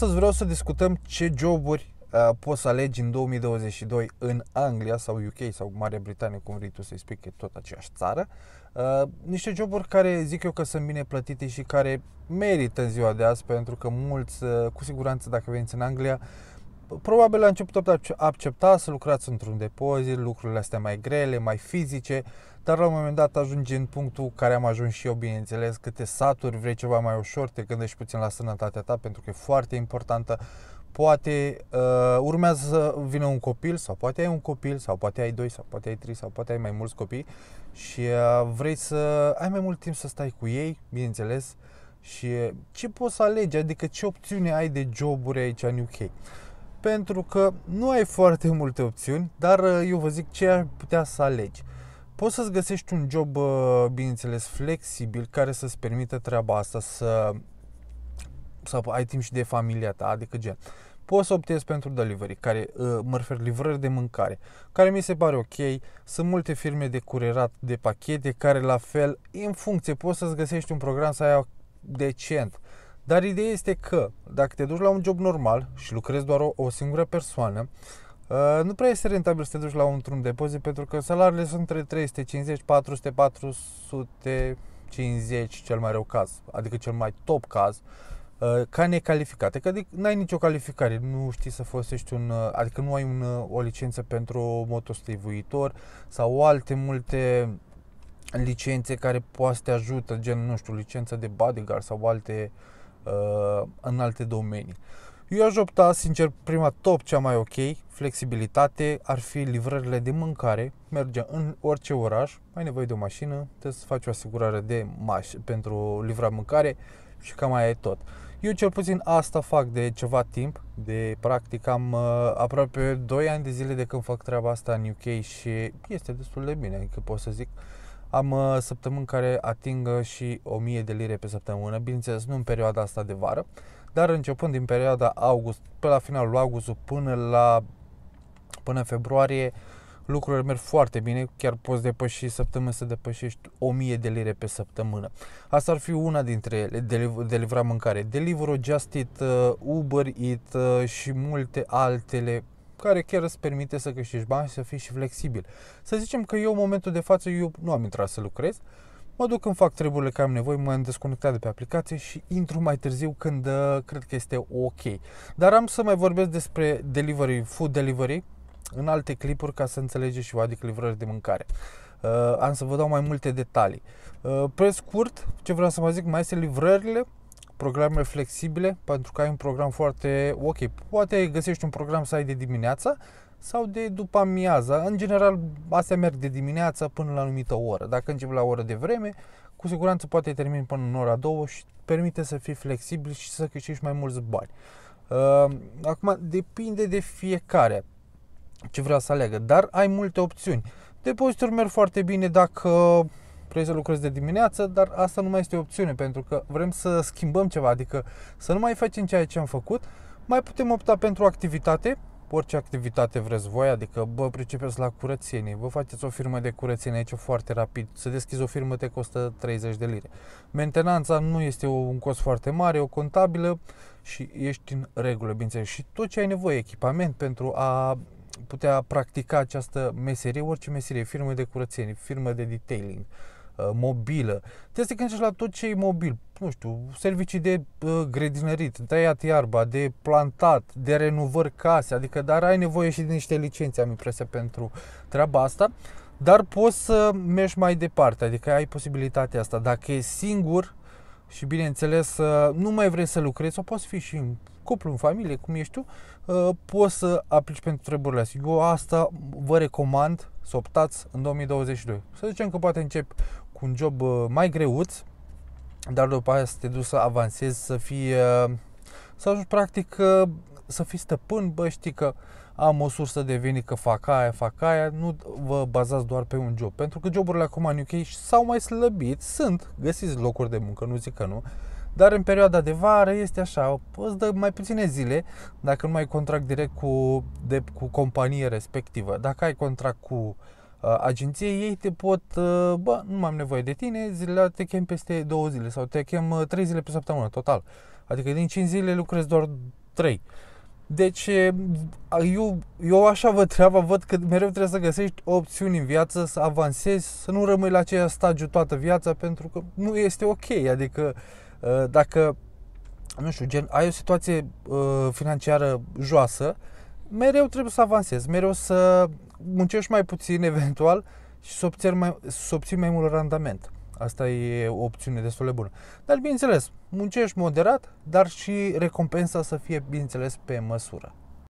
Astăzi vreau să discutăm ce joburi uh, poți alegi în 2022 în Anglia sau UK sau Marea Britanie, cum vrei tu să-i spui, că e tot aceeași țară. Uh, niște joburi care zic eu că sunt bine plătite și care merită în ziua de azi, pentru că mulți, uh, cu siguranță, dacă veniți în Anglia, probabil a început a accepta să lucrați într-un depozit, lucrurile astea mai grele, mai fizice, dar la un moment dat ajungi în punctul care am ajuns și eu, bineînțeles, că te saturi, vrei ceva mai ușor, te gândești puțin la sănătatea ta pentru că e foarte importantă. Poate uh, urmează să vină un copil sau poate ai un copil sau poate ai doi sau poate ai trei sau poate ai mai mulți copii și uh, vrei să ai mai mult timp să stai cu ei, bineînțeles, și ce poți să alegi, adică ce opțiune ai de joburi aici în UK pentru că nu ai foarte multe opțiuni, dar uh, eu vă zic ce ar putea să alegi. Poți să-ți găsești un job, uh, bineînțeles, flexibil, care să-ți permită treaba asta, să, să ai timp și de familia ta, adică gen. Poți să optezi pentru delivery, care uh, mă refer livrări de mâncare, care mi se pare ok. Sunt multe firme de curierat de pachete care la fel, în funcție, poți să-ți găsești un program să ai decent dar ideea este că dacă te duci la un job normal și lucrezi doar o, o singură persoană, Uh, nu prea este rentabil să te duci la un într-un depozit pentru că salariile sunt între 350, 400, 450 cel mai rău caz, adică cel mai top caz, uh, ca necalificate, că adică n-ai nicio calificare, nu știi să folosești un, uh, adică nu ai un, uh, o licență pentru motostivuitor sau alte multe licențe care poate să te ajută, gen, nu știu, licență de bodyguard sau alte uh, Uh, în alte domenii. Eu aș opta, sincer, prima top cea mai ok, flexibilitate, ar fi livrările de mâncare, merge în orice oraș, ai nevoie de o mașină, trebuie să faci o asigurare de maș- pentru livra mâncare și cam mai e tot. Eu cel puțin asta fac de ceva timp, de practic am uh, aproape 2 ani de zile de când fac treaba asta în UK și este destul de bine, adică pot să zic. Uh, am uh, săptămâni care atingă și 1000 de lire pe săptămână, bineînțeles nu în perioada asta de vară, dar începând din perioada august, pe la finalul august până la până februarie, lucrurile merg foarte bine, chiar poți depăși săptămâni să depășești 1000 de lire pe săptămână. Asta ar fi una dintre ele, delivra mâncare, Deliveroo, Just Eat, uh, Uber Eat uh, și multe altele care chiar îți permite să câștigi bani, și să fii și flexibil. Să zicem că eu în momentul de față eu nu am intrat să lucrez, mă duc când fac treburile care am nevoie, mă desconectat de pe aplicație și intru mai târziu când uh, cred că este ok. Dar am să mai vorbesc despre delivery, food delivery, în alte clipuri ca să înțelegeți și voi, adică livrări de mâncare. Uh, am să vă dau mai multe detalii. Uh, pe scurt, ce vreau să mai zic, mai este livrările programe flexibile, pentru că ai un program foarte ok. Poate găsești un program să ai de dimineața sau de după amiază. În general, astea merg de dimineața până la anumită oră. Dacă începi la oră de vreme, cu siguranță poate termini până în ora 2 și permite să fii flexibil și să câștigi mai mulți bani. Ehm, acum, depinde de fiecare ce vrea să aleagă, dar ai multe opțiuni. Depozituri merg foarte bine dacă trebuie să lucrez de dimineață, dar asta nu mai este o opțiune pentru că vrem să schimbăm ceva, adică să nu mai facem ceea ce am făcut, mai putem opta pentru activitate, orice activitate vreți voi, adică bă, pricepeți la curățenie, vă faceți o firmă de curățenie aici foarte rapid, să deschizi o firmă te costă 30 de lire. Mentenanța nu este un cost foarte mare, o contabilă și ești în regulă, bineînțeles. Și tot ce ai nevoie, echipament pentru a putea practica această meserie, orice meserie, firmă de curățenie, firmă de detailing, uh, Uh, mobilă. Trebuie să te gândești la tot ce e mobil. Nu știu, servicii de uh, grădinărit, tăiat iarba, de plantat, de renovări case, adică dar ai nevoie și de niște licențe, am impresia, pentru treaba asta. Dar poți să mergi mai departe, adică ai posibilitatea asta. Dacă e singur și bineînțeles uh, nu mai vrei să lucrezi sau poți fi și în cuplu, în familie, cum ești tu, uh, poți să aplici pentru treburile astea. Eu asta vă recomand să optați în 2022. Să zicem că poate încep cu un job uh, mai greuț, dar după aceea să te duci să avansezi, să fii, uh, să ajungi practic uh, să fii stăpân, bă, știi că am o sursă de venit că fac aia, fac aia, nu vă bazați doar pe un job. Pentru că joburile acum în UK s-au mai slăbit, sunt, găsiți locuri de muncă, nu zic că nu, dar în perioada de vară este așa, îți dă mai puține zile dacă nu ai contract direct cu, de, cu companie respectivă. Dacă ai contract cu Uh, agenției, ei te pot, uh, bă, nu am nevoie de tine, zilele te chem peste două zile sau te chem uh, trei zile pe săptămână, total. Adică din 5 zile lucrezi doar 3. Deci eu, eu așa văd treaba, văd că mereu trebuie să găsești opțiuni în viață, să avansezi, să nu rămâi la acea stagiu toată viața pentru că nu este ok. Adică dacă, nu știu, gen, ai o situație financiară joasă, mereu trebuie să avansezi, mereu să muncești mai puțin eventual și să obții mai, să obții mai mult randament. Asta e o opțiune destul de bună. Dar bineînțeles, muncești moderat, dar și recompensa să fie, bineînțeles, pe măsură.